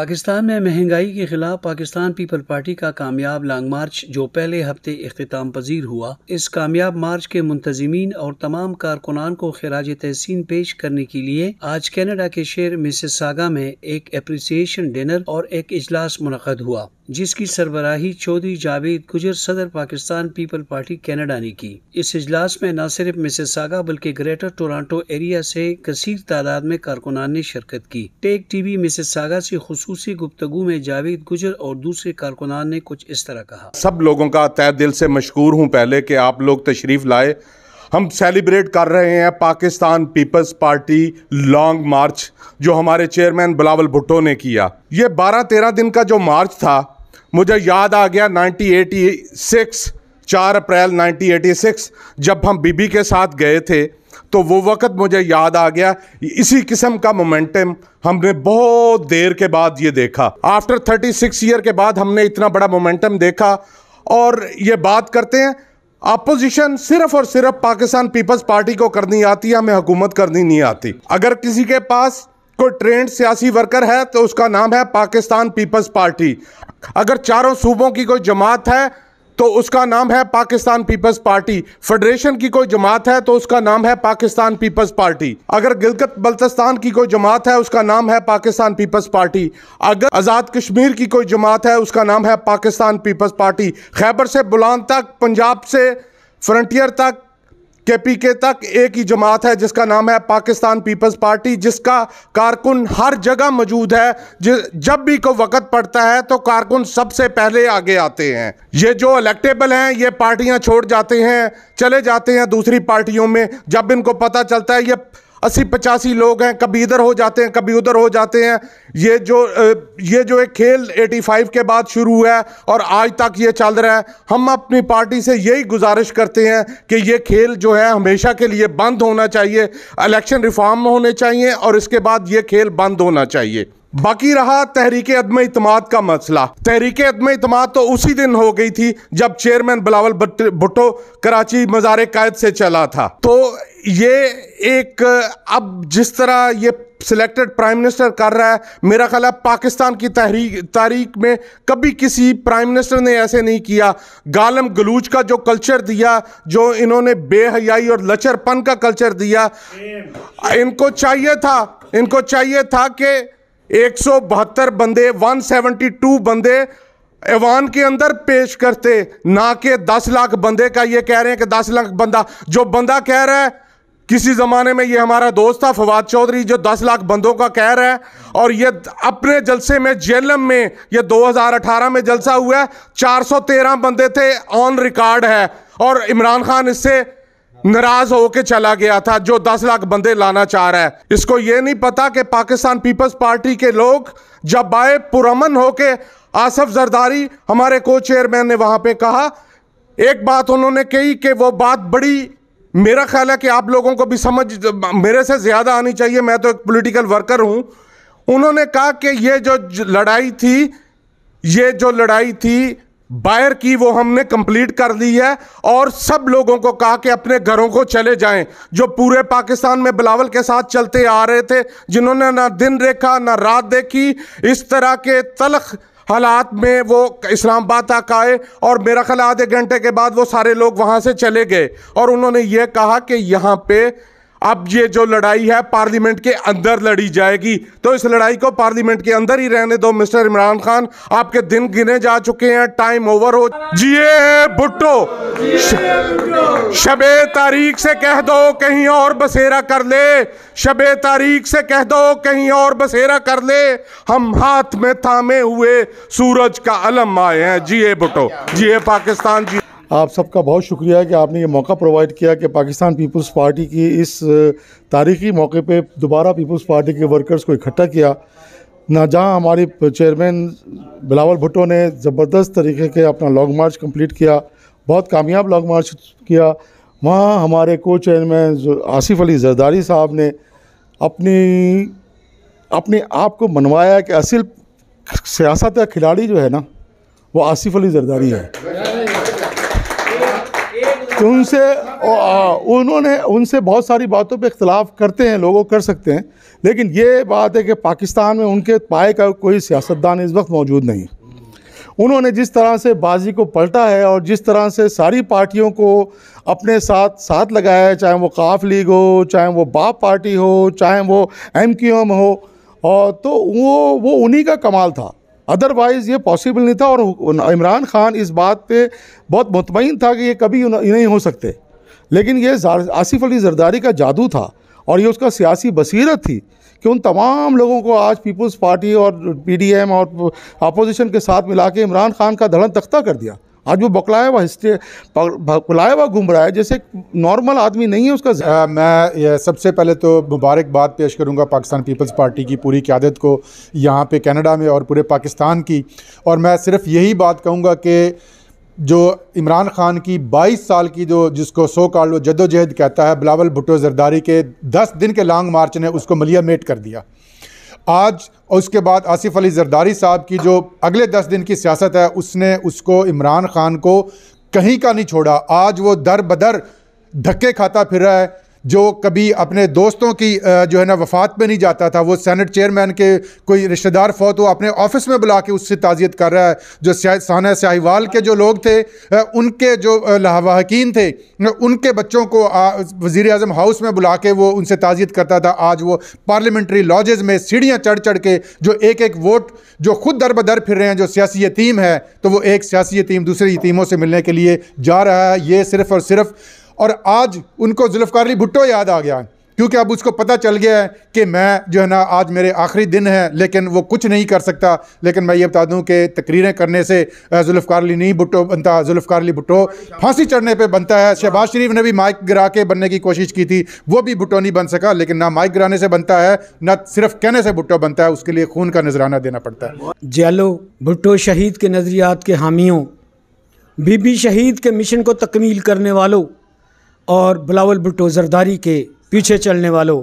पाकिस्तान में महंगाई के खिलाफ पाकिस्तान पीपल पार्टी का कामयाब लॉन्ग मार्च जो पहले हफ्ते अख्ताम पजीर हुआ इस कामयाब मार्च के मुंतजमीन और तमाम कारकुनान को खराज तहसीन पेश करने के लिए आज कैनेडा के शहर मिसिसागा में एक अप्रिसिएशन डिनर और एक इजलास मुनद हुआ जिसकी सरबराही चौधरी जावेद गुजर सदर पाकिस्तान पीपल पार्टी कैनेडा ने की इस इजलास में न सिर्फ मिसेसागा बल्कि ग्रेटर टोरंटो एरिया से कसीर तादाद में कारकुनान ने शिरकत की टेक टीवी मिसेसागा से खसूसी गुफ्तगु में जावेद गुजर और दूसरे कारकुनान ने कुछ इस तरह कहा सब लोगों का तय दिल से मशहूर हूँ पहले की आप लोग तशरीफ लाए हम सेलिब्रेट कर रहे हैं Pakistan Peoples Party long march जो हमारे चेयरमैन बिलावल भुट्टो ने किया ये 12-13 दिन का जो मार्च था मुझे याद आ गया 1986 चार अप्रैल 1986 जब हम बीबी के साथ गए थे तो वो वक़्त मुझे याद आ गया इसी किस्म का मोमेंटम हमने बहुत देर के बाद ये देखा आफ्टर 36 ईयर के बाद हमने इतना बड़ा मोमेंटम देखा और ये बात करते हैं अपोजिशन सिर्फ और सिर्फ पाकिस्तान पीपल्स पार्टी को करनी आती है हमें हुकूमत करनी नहीं आती अगर किसी के पास कोई ट्रेंड सियासी वर्कर है तो उसका नाम है पाकिस्तान पीपल्स पार्टी अगर चारों सूबों की कोई जमात है तो उसका नाम है पाकिस्तान पीपल्स पार्टी फेडरेशन की कोई जमात है तो उसका नाम है पाकिस्तान पीपल्स पार्टी अगर गिलगत बल्तिस्तान की कोई जमात है उसका नाम है पाकिस्तान पीपल्स पार्टी अगर आज़ाद कश्मीर की कोई जमात है उसका नाम है पाकिस्तान पीपल्स पार्टी खैबर से बुलान तक पंजाब से फ्रंटियर तक के पी के तक एक ही जमात है जिसका नाम है पाकिस्तान पीपल्स पार्टी जिसका कारकुन हर जगह मौजूद है जब भी को वक्त पड़ता है तो कारकुन सबसे पहले आगे आते हैं ये जो इलेक्टेबल हैं ये पार्टियां छोड़ जाते हैं चले जाते हैं दूसरी पार्टियों में जब इनको पता चलता है ये अस्सी पचासी लोग हैं कभी इधर हो जाते हैं कभी उधर हो जाते हैं ये जो ये जो एक खेल 85 के बाद शुरू हुआ है और आज तक ये चल रहा है हम अपनी पार्टी से यही गुजारिश करते हैं कि ये खेल जो है हमेशा के लिए बंद होना चाहिए इलेक्शन रिफॉर्म होने चाहिए और इसके बाद ये खेल बंद होना चाहिए बाकी रहा तहरीक अदम इतमाद का मसला तहरीक अदम इतमाद तो उसी दिन हो गई थी जब चेयरमैन बिलावल भुट्टो कराची मज़ार कायद से चला था तो ये एक अब जिस तरह ये सिलेक्टेड प्राइम मिनिस्टर कर रहा है मेरा ख्याल है पाकिस्तान की तहरीक तारीख में कभी किसी प्राइम मिनिस्टर ने ऐसे नहीं किया गालम गलूच का जो कल्चर दिया जो इन्होंने बेहयाई और लचरपन का कल्चर दिया इनको चाहिए था इनको चाहिए था कि एक बंदे 172 बंदे ऐवान के अंदर पेश करते ना कि 10 लाख बंदे का ये कह रहे हैं कि 10 लाख बंदा जो बंदा कह रहा है किसी ज़माने में ये हमारा दोस्त था फवाद चौधरी जो 10 लाख बंदों का कह रहा है और ये अपने जलसे में जेलम में ये 2018 में जलसा हुआ है 413 बंदे थे ऑन रिकॉर्ड है और इमरान खान इससे नाराज होके चला गया था जो 10 लाख बंदे लाना चाह रहा है इसको ये नहीं पता कि पाकिस्तान पीपल्स पार्टी के लोग जब आए पुरमन होके आसफ जरदारी हमारे को चेयरमैन ने वहाँ पे कहा एक बात उन्होंने कही कि वो बात बड़ी मेरा ख्याल है कि आप लोगों को भी समझ मेरे से ज़्यादा आनी चाहिए मैं तो एक पॉलिटिकल वर्कर हूँ उन्होंने कहा कि ये जो लड़ाई थी ये जो लड़ाई थी बायर की वो हमने कंप्लीट कर ली है और सब लोगों को कहा कि अपने घरों को चले जाएं जो पूरे पाकिस्तान में बिलावल के साथ चलते आ रहे थे जिन्होंने ना दिन देखा ना रात देखी इस तरह के तलख हालात में वो इस्लामाबाद तक आए और मेरा ख्याल आधे घंटे के बाद वो सारे लोग वहाँ से चले गए और उन्होंने ये कहा कि यहाँ पे अब ये जो लड़ाई है पार्लियामेंट के अंदर लड़ी जाएगी तो इस लड़ाई को पार्लियामेंट के अंदर ही रहने दो मिस्टर इमरान खान आपके दिन गिने जा चुके हैं टाइम ओवर हो जिए भुट्टो शबे तारीख से कह दो कहीं और बसेरा कर ले शबे तारीख से कह दो कहीं और बसेरा कर ले हम हाथ में थामे हुए सूरज का अलम आए हैं जिए भुट्टो जिए पाकिस्तान जी आप सबका बहुत शुक्रिया कि आपने ये मौका प्रोवाइड किया कि पाकिस्तान पीपल्स पार्टी की इस तारीखी मौके पे दोबारा पीपल्स पार्टी के वर्कर्स को इकट्ठा किया ना जहाँ हमारे चेयरमैन बिलावल भुट्टो ने ज़बरदस्त तरीके के अपना लॉन्ग मार्च कंप्लीट किया बहुत कामयाब लॉन्ग मार्च किया वहाँ हमारे को चेयरमैन आसिफ अली जरदारी साहब ने अपनी अपने आप को मनवाया कि असल सियासत का खिलाड़ी जो है ना वो आसिफ अली जरदारी है कि उनसे उन्होंने उनसे बहुत सारी बातों पे इख्तलाफ करते हैं लोगों कर सकते हैं लेकिन ये बात है कि पाकिस्तान में उनके पाए का कोई सियासतदान इस वक्त मौजूद नहीं उन्होंने जिस तरह से बाजी को पलटा है और जिस तरह से सारी पार्टियों को अपने साथ साथ लगाया है चाहे वो काफ लीग हो चाहे वो बाप पार्टी हो चाहे वो एम क्यू एम हो और तो वो वो उन्हीं का कमाल था अदरवाइज़ ये पॉसिबल नहीं था और इमरान खान इस बात पे बहुत मुतमिन था कि ये कभी नहीं हो सकते लेकिन ये आसिफ अली जरदारी का जादू था और ये उसका सियासी बसीरत थी कि उन तमाम लोगों को आज पीपल्स पार्टी और पीडीएम और अपोजिशन के साथ मिला के इमरान खान का धड़न तख्ता कर दिया आज वो बकलाया हुआ हिस्से बकलाया हुआ घूम रहा है जैसे नॉर्मल आदमी नहीं है उसका आ, मैं सबसे पहले तो मुबारकबाद पेश करूँगा पाकिस्तान पीपल्स पार्टी की पूरी क्यादत को यहाँ पे कनाडा में और पूरे पाकिस्तान की और मैं सिर्फ यही बात कहूँगा कि जो इमरान खान की 22 साल की जो जिसको सो कार्ड वो कहता है बिलावल भुट्टो जरदारी के 10 दिन के लॉन्ग मार्च ने उसको मलिया मेट कर दिया आज और उसके बाद आसिफ अली जरदारी साहब की जो अगले दस दिन की सियासत है उसने उसको इमरान खान को कहीं का नहीं छोड़ा आज वो दर बदर धक्के खाता फिर रहा है जो कभी अपने दोस्तों की जो है ना वफात पे नहीं जाता था वो सैनट चेयरमैन के कोई रिश्तेदार फौत हो अपने ऑफिस में बुला के उससे ताज़ियत कर रहा है जो साना स्याहीवाल के जो लोग थे उनके जो लाहवाहकिन थे उनके बच्चों को वज़ी अजम हाउस में बुला के वो उनसे ताज़ियत करता था आज वो पार्लियामेंट्री लॉजेज़ में सीढ़ियाँ चढ़ चढ़ के जो एक एक वोट जो खुद दर बदर फिर रहे हैं जो सियासी यतीम है तो वो एक सियासी यतीम दूसरे यतीमों से मिलने के लिए जा रहा है ये सिर्फ़ और सिर्फ़ और आज उनको जुल्फकार अली भुट्टो याद आ गया क्योंकि अब उसको पता चल गया है कि मैं जो है ना आज मेरे आखिरी दिन है लेकिन वो कुछ नहीं कर सकता लेकिन मैं ये बता दूं कि तकरीरें करने से जुल्फकार अली नहीं भुट्टो बनता जुल्फकार अली भुट्टो फांसी चढ़ने पे बनता है शहबाज शरीफ ने भी माइक गिरा के बनने की कोशिश की थी वो भी भुट्टो नहीं बन सका लेकिन ना माइक गिराने से बनता है ना सिर्फ कहने से भुट्टो बनता है उसके लिए खून का नजराना देना पड़ता है जैलो भुट्टो शहीद के नज़रियात के हामियों बीबी शहीद के मिशन को तकमील करने वालों और बिलावल भुट्टो जरदारी के पीछे चलने वालों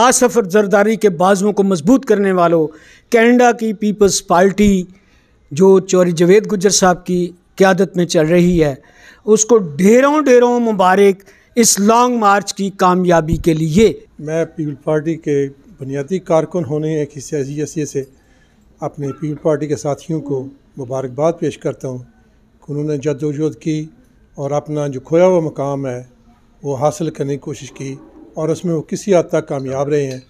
आसफ़र जरदारी के बाजुओं को मजबूत करने वालों कैनेडा की पीपल्स पार्टी जो चौरी जवेद गुजर साहब की क्यादत में चल रही है उसको ढेरों ढेरों मुबारक इस लॉन्ग मार्च की कामयाबी के लिए मैं पीपल पार्टी के बुनियादी कारकुन होने एक हिस्से से अपने पीपल पार्टी के साथियों को मुबारकबाद पेश करता हूँ उन्होंने जदोजहद की और अपना जो खोया हुआ मकाम है वो हासिल करने की कोशिश की और उसमें वो किसी हद तक कामयाब रहे हैं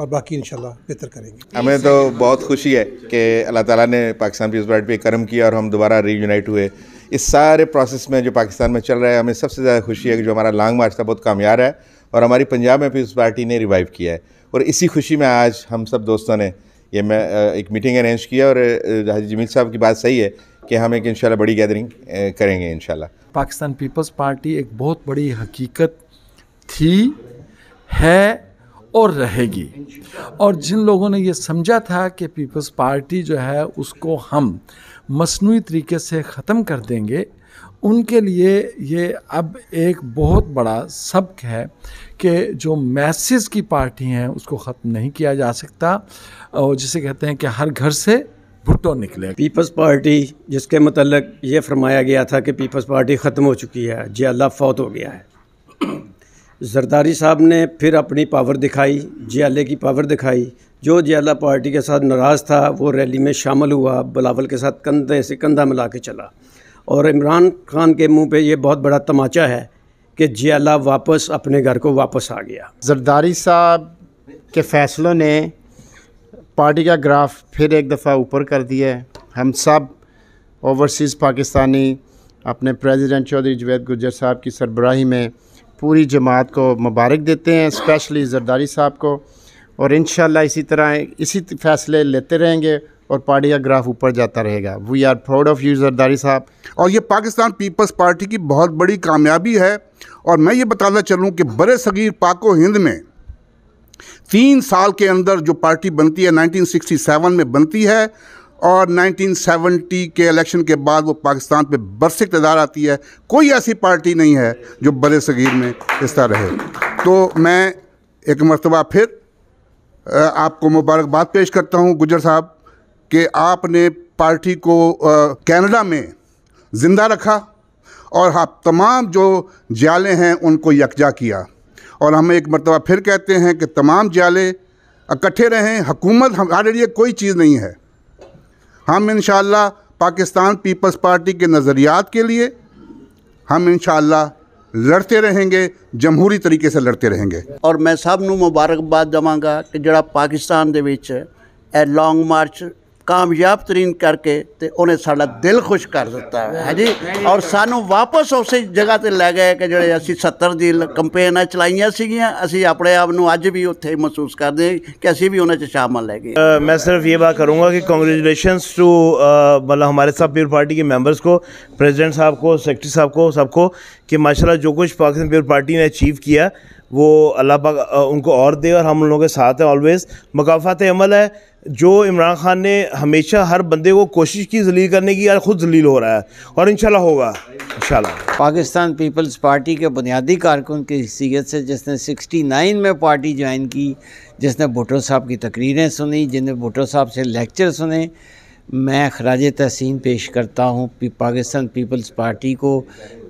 और बाकी इन बेहतर करेंगे हमें तो बहुत खुशी है कि अल्लाह ताला ने पाकिस्तान पीस पार्टी पे कर्म किया और हम दोबारा रीयूनाइट हुए इस सारे प्रोसेस में जो पाकिस्तान में चल रहा है हमें सबसे ज़्यादा खुशी है कि जो हमारा लॉन्ग मार्च था बहुत कामयाब है और हमारी पंजाब में पीस पार्टी ने रिवाइव किया है और इसी खुशी में आज हम सब दोस्तों ने ये मैं एक मीटिंग अरेंज किया और हाजी जमील साहब की बात सही है कि हम एक इंशाल्लाह बड़ी गैदरिंग करेंगे इंशाल्लाह पाकिस्तान पीपल्स पार्टी एक बहुत बड़ी हकीकत थी है और रहेगी और जिन लोगों ने ये समझा था कि पीपल्स पार्टी जो है उसको हम मसनू तरीके से ख़त्म कर देंगे उनके लिए ये अब एक बहुत बड़ा सबक है कि जो मैसेज की पार्टी हैं उसको ख़त्म नहीं किया जा सकता और जिसे कहते हैं कि हर घर से भुट्टो निकले पीपल्स पार्टी जिसके मतलब ये फरमाया गया था कि पीपल्स पार्टी ख़त्म हो चुकी है जियाला फौत हो गया है जरदारी साहब ने फिर अपनी पावर दिखाई जियाले की पावर दिखाई जो जियाला पार्टी के साथ नाराज़ था वो रैली में शामिल हुआ बलावल के साथ कंधे से कंधा मिला के चला और इमरान खान के मुँह पे ये बहुत बड़ा तमाचा है कि जियाला वापस अपने घर को वापस आ गया जरदारी साहब के फ़ैसलों ने पार्टी का ग्राफ फिर एक दफ़ा ऊपर कर दिया है हम सब ओवरसीज़ पाकिस्तानी अपने प्रेसिडेंट चौधरी जवेद गुजर साहब की सरबराही में पूरी जमात को मुबारक देते हैं स्पेशली जरदारी साहब को और इन इसी तरह इसी फैसले लेते रहेंगे और पार्टी का ग्राफ ऊपर जाता रहेगा we are proud of you Zardari साहब और ये पाकिस्तान पीपल्स पार्टी की बहुत बड़ी कामयाबी है और मैं ये बताना चलूँ कि बड़े सगीर पाको हिंद में तीन साल के अंदर जो पार्टी बनती है 1967 में बनती है और 1970 के इलेक्शन के बाद वो पाकिस्तान पे बरस इकतदार आती है कोई ऐसी पार्टी नहीं है जो बड़े सगीर में हिस्सा रहे तो मैं एक मरतबा फिर आपको मुबारकबाद पेश करता हूँ गुजर साहब कि आपने पार्टी को कनाडा में ज़िंदा रखा और आप हाँ तमाम जो जाले हैं उनको यकजा किया और हम एक मरतबा फिर कहते हैं कि तमाम जाले इकट्ठे रहें हकूमत हमारे लिए कोई चीज़ नहीं है हम इन पाकिस्तान पीपल्स पार्टी के नज़रियात के लिए हम इन ਲੜਦੇ रहेंगे जमहूरी तरीके से लड़ते रहेंगे और मैं सबनों मुबारकबाद देवगा कि ਕਿ पाकिस्तान के ਦੇ ਵਿੱਚ ਇਹ ਕਾਮਯਾਬ ਤਰੀਨ ਕਰਕੇ ਤੇ ਉਹਨੇ ਸਾਡਾ ਦਿਲ ਖੁਸ਼ ਕਰ ਦਿੱਤਾ ਹੈ ਜੀ ਔਰ ਸਾਨੂੰ ਵਾਪਸ ਉਸੇ ਜਗ੍ਹਾ ਤੇ ਲੈ ਗਏ ਕਿ ਜਿਹੜੇ ਅਸੀਂ 70 ਦੀ ਕੰਪੇਨਾਂ ਚਲਾਈਆਂ ਸੀਗੀਆਂ ਅਸੀਂ ਆਪਣੇ ਆਪ ਨੂੰ ਅੱਜ ਵੀ ਉੱਥੇ ਮਹਿਸੂਸ ਕਰਦੇ ਕਿ ਅਸੀਂ ਵੀ ਉਹਨਾਂ 'ਚ ਸ਼ਾਮਲ ਲੈ ਗਏ मैं सिर्फ ये बात करूँगा कि कॉन्ग्रेचुलेशंस टू मतलब हमारे साथ पीपल पार्टी के मेंबर्स को प्रेसिडेंट साहब को सेक्रेटरी साहब को सबको कि माशाल्लाह जो कुछ पाकिस्तान पीपल पार्टी ने अचीव किया वो अल्लाह पाक उनको और दे और हम लोगों के साथ हैं ऑलवेज़ मकाफात अमल है जो इमरान ख़ान ने हमेशा हर बंदे को कोशिश की जलील करने की यार ख़ुद जलील हो रहा है और इन होगा इन पाकिस्तान पीपल्स पार्टी के बुनियादी कारकुन की हैसीत से जिसने 69 में पार्टी ज्वाइन की जिसने भुटो साहब की तकरीरें सुनी जिन्हें भुटो साहब से लेक्चर सुने मैं खराज तहसीन पेश करता हूँ पाकिस्तान पीपल्स पार्टी को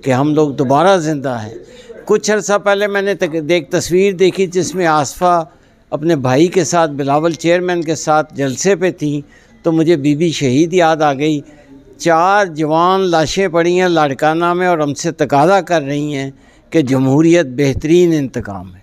कि हम लोग दोबारा ज़िंदा हैं कुछ अर्सा पहले मैंने तक देख तस्वीर देखी जिसमें आसफ़ा अपने भाई के साथ बिलावल चेयरमैन के साथ जलसे पे थी तो मुझे बीबी शहीद याद आ गई चार जवान लाशें पड़ी हैं लाड़काना में और हमसे तकादा कर रही हैं कि जमहूरीत बेहतरीन इंतकाम है